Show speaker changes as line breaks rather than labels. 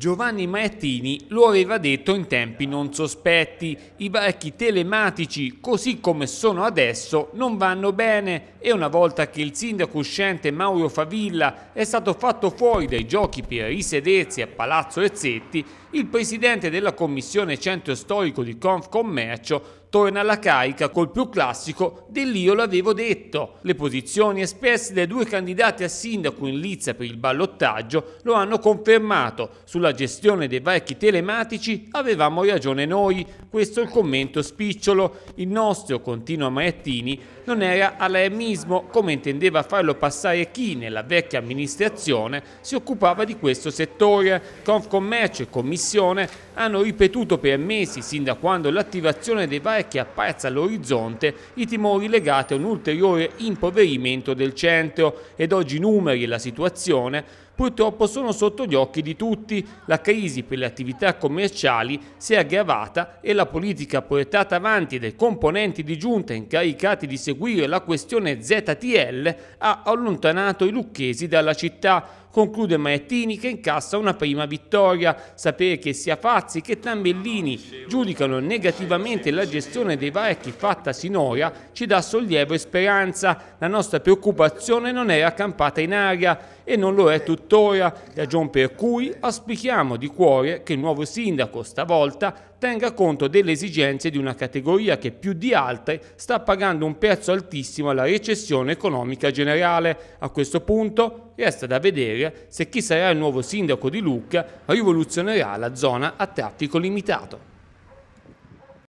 Giovanni Martini lo aveva detto in tempi non sospetti, i barchi telematici così come sono adesso non vanno bene e una volta che il sindaco uscente Mauro Favilla è stato fatto fuori dai giochi per risedersi a Palazzo Ezzetti, il presidente della commissione centro storico di Confcommercio torna alla carica col più classico dell'io l'avevo detto. Le posizioni espresse dai due candidati a sindaco in lizza per il ballottaggio lo hanno confermato. Sulla gestione dei varchi telematici avevamo ragione noi. Questo è il commento spicciolo. Il nostro, continua Maettini, non era allarmismo come intendeva farlo passare chi nella vecchia amministrazione si occupava di questo settore. Confcommercio e Commissione hanno ripetuto per mesi, sin da quando l'attivazione dei vari cioè che apparsa all'orizzonte i timori legati a un ulteriore impoverimento del centro ed oggi i numeri e la situazione purtroppo sono sotto gli occhi di tutti. La crisi per le attività commerciali si è aggravata e la politica portata avanti dai componenti di giunta incaricati di seguire la questione ZTL ha allontanato i lucchesi dalla città conclude Maettini che incassa una prima vittoria. Sapere che sia Fazzi che Tambellini giudicano negativamente la gestione dei varchi fatta sinora ci dà sollievo e speranza. La nostra preoccupazione non era campata in aria e non lo è tuttora, ragion per cui auspichiamo di cuore che il nuovo sindaco stavolta tenga conto delle esigenze di una categoria che più di altre sta pagando un prezzo altissimo alla recessione economica generale. A questo punto resta da vedere se chi sarà il nuovo sindaco di Lucca rivoluzionerà la zona a traffico limitato.